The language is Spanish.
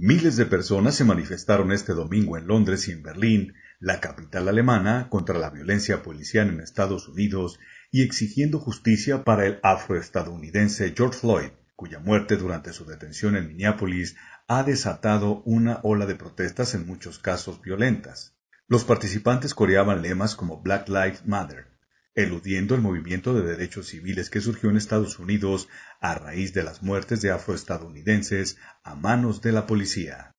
Miles de personas se manifestaron este domingo en Londres y en Berlín, la capital alemana, contra la violencia policial en Estados Unidos y exigiendo justicia para el afroestadounidense George Floyd, cuya muerte durante su detención en Minneapolis ha desatado una ola de protestas en muchos casos violentas. Los participantes coreaban lemas como Black Lives Matter, eludiendo el movimiento de derechos civiles que surgió en Estados Unidos a raíz de las muertes de afroestadounidenses a manos de la policía.